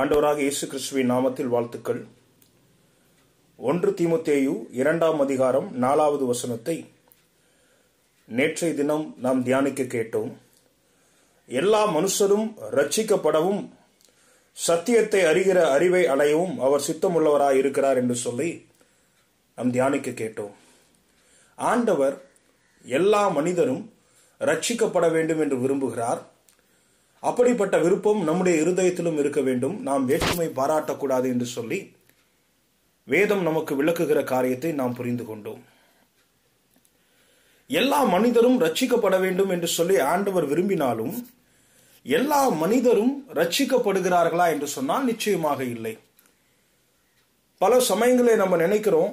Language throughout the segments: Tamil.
ஆண்டவராக இயேசு கிறிஸ்துவின் நாமத்தில் வாழ்த்துக்கள் ஒன்று தீமுத்தேயு இரண்டாம் அதிகாரம் நாலாவது வசனத்தை நேற்றைய தினம் நாம் தியானிக்க கேட்டோம் எல்லா மனுஷரும் ரட்சிக்கப்படவும் சத்தியத்தை அறிகிற அறிவை அடையவும் அவர் சித்தமுள்ளவராக இருக்கிறார் என்று சொல்லி நாம் தியானிக்க கேட்டோம் ஆண்டவர் எல்லா மனிதரும் ரட்சிக்கப்பட வேண்டும் என்று விரும்புகிறார் அப்படிப்பட்ட விருப்பம் நம்முடைய இருதயத்திலும் இருக்க வேண்டும் நாம் வேற்றுமை பாராட்டக்கூடாது என்று சொல்லி வேதம் நமக்கு விளக்குகிற காரியத்தை நாம் புரிந்து கொண்டோம் எல்லா மனிதரும் ரட்சிக்கப்பட வேண்டும் என்று சொல்லி ஆண்டவர் விரும்பினாலும் எல்லா மனிதரும் ரட்சிக்கப்படுகிறார்களா என்று சொன்னால் நிச்சயமாக இல்லை பல சமயங்களை நம்ம நினைக்கிறோம்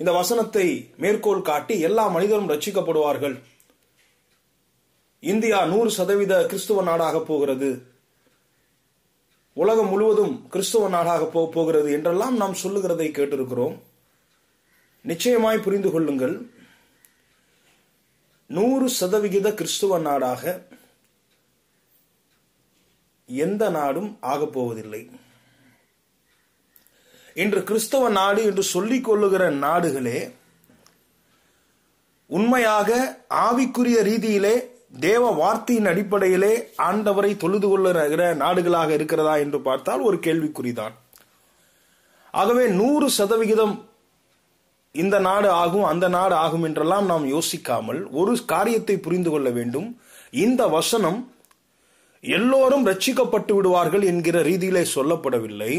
இந்த வசனத்தை மேற்கோள் காட்டி எல்லா மனிதரும் ரட்சிக்கப்படுவார்கள் இந்தியா நூறு சதவீத கிறிஸ்துவ நாடாக போகிறது உலகம் முழுவதும் கிறிஸ்துவ நாடாக போக போகிறது என்றெல்லாம் நாம் சொல்லுகிறதை கேட்டிருக்கிறோம் நிச்சயமாய் புரிந்து கொள்ளுங்கள் நூறு சதவிகித கிறிஸ்துவ நாடாக எந்த நாடும் ஆகப்போவதில்லை இன்று கிறிஸ்தவ நாடு என்று சொல்லிக் கொள்ளுகிற நாடுகளே உண்மையாக ஆவிக்குரிய ரீதியிலே தேவ வார்த்தையின் அடிப்படையிலே ஆண்டவரை தொழுது கொள்ளுகிற நாடுகளாக இருக்கிறதா என்று பார்த்தால் ஒரு கேள்விக்குறிதான் ஆகவே நூறு சதவிகிதம் இந்த நாடு ஆகும் அந்த நாடு ஆகும் என்றெல்லாம் நாம் யோசிக்காமல் ஒரு காரியத்தை புரிந்து கொள்ள வேண்டும் இந்த வசனம் எல்லோரும் ரட்சிக்கப்பட்டு விடுவார்கள் என்கிற ரீதியிலே சொல்லப்படவில்லை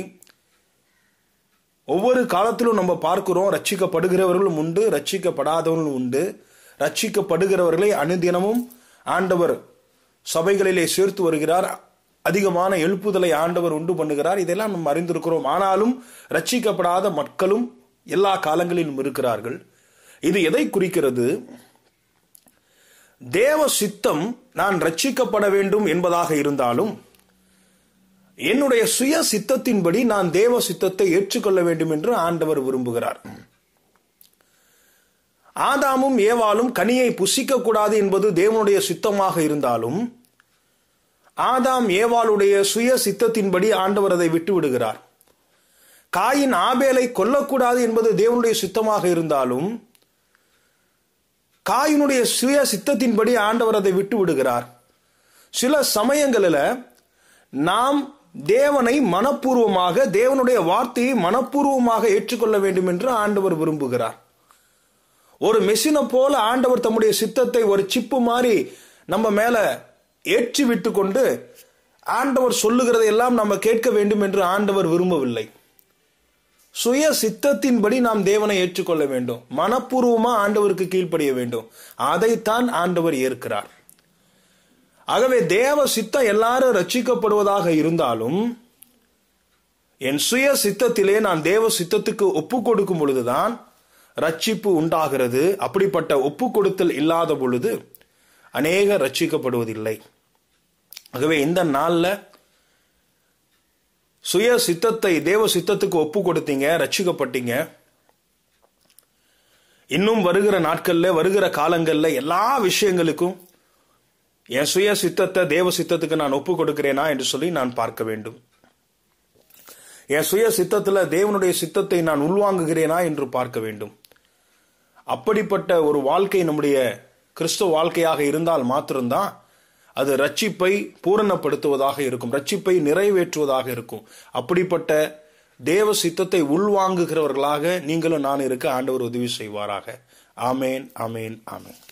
ஒவ்வொரு காலத்திலும் நம்ம பார்க்கிறோம் ரட்சிக்கப்படுகிறவர்களும் உண்டு ரட்சிக்கப்படாதவர்களும் உண்டு ரட்சிக்கப்படுகிறவர்களை அனுதினமும் ஆண்டவர் சபைகளிலே சேர்த்து வருகிறார் அதிகமான எழுப்புதலை ஆண்டவர் உண்டு பண்ணுகிறார் இதெல்லாம் நாம் அறிந்திருக்கிறோம் ஆனாலும் ரட்சிக்கப்படாத மக்களும் எல்லா காலங்களிலும் இருக்கிறார்கள் இது எதை குறிக்கிறது தேவ சித்தம் நான் ரட்சிக்கப்பட வேண்டும் என்பதாக இருந்தாலும் என்னுடைய சுய சித்தத்தின்படி நான் தேவ சித்தத்தை ஏற்றுக்கொள்ள வேண்டும் என்று ஆண்டவர் விரும்புகிறார் ஆதாமும் ஏவாலும் கனியை புசிக்க கூடாது என்பது தேவனுடைய சித்தமாக இருந்தாலும் ஆதாம் ஏவாளுடைய சுய சித்தத்தின்படி ஆண்டவர் அதை விட்டு விடுகிறார் காயின் ஆபேலை கொல்லக்கூடாது என்பது தேவனுடைய சித்தமாக இருந்தாலும் காயினுடைய சுய சித்தத்தின்படி ஆண்டவர் அதை விட்டு விடுகிறார் சில சமயங்களில் நாம் தேவனை மனப்பூர்வமாக தேவனுடைய வார்த்தையை மனப்பூர்வமாக ஏற்றுக்கொள்ள வேண்டும் என்று ஆண்டவர் விரும்புகிறார் ஒரு மெஷினை போல ஆண்டவர் தம்முடைய சித்தத்தை ஒரு சிப்பு மாதிரி நம்ம மேல ஏற்றி விட்டு கொண்டு ஆண்டவர் சொல்லுகிறதை எல்லாம் நம்ம கேட்க வேண்டும் என்று ஆண்டவர் விரும்பவில்லை சுய சித்தத்தின்படி நாம் தேவனை ஏற்றுக்கொள்ள வேண்டும் மனப்பூர்வமா ஆண்டவருக்கு கீழ்ப்படிய வேண்டும் அதைத்தான் ஆண்டவர் ஏற்கிறார் ஆகவே தேவ சித்தம் எல்லாரும் ரச்சிக்கப்படுவதாக இருந்தாலும் என் சுய சித்தத்திலே நான் தேவ சித்தத்துக்கு ஒப்பு கொடுக்கும் பொழுதுதான் ரட்சிப்பு உண்டாகிறது அப்படிப்பட்ட ஒப்பு கொடுத்தல் இல்லாத பொழுது அநேக ரட்சிக்கப்படுவதில்லை ஆகவே இந்த நாளில் சுய சித்தத்தை தேவ சித்தத்துக்கு ஒப்பு கொடுத்தீங்க ரட்சிக்கப்பட்டீங்க இன்னும் வருகிற நாட்களில் வருகிற காலங்களில் எல்லா விஷயங்களுக்கும் என் சுய சித்தத்தை தேவ சித்தத்துக்கு நான் ஒப்பு கொடுக்கிறேனா என்று சொல்லி நான் பார்க்க வேண்டும் என் சுய சித்தத்தில் தேவனுடைய சித்தத்தை நான் உள்வாங்குகிறேனா என்று பார்க்க வேண்டும் அப்படிப்பட்ட ஒரு வாழ்க்கை நம்முடைய கிறிஸ்துவ வாழ்க்கையாக இருந்தால் மாத்திரம்தான் அது ரட்சிப்பை பூரணப்படுத்துவதாக இருக்கும் ரட்சிப்பை நிறைவேற்றுவதாக இருக்கும் அப்படிப்பட்ட தேவ சித்தத்தை உள்வாங்குகிறவர்களாக நீங்களும் நான் இருக்க ஆண்டவர் உதவி செய்வாராக ஆமேன் ஆமேன் ஆமேன்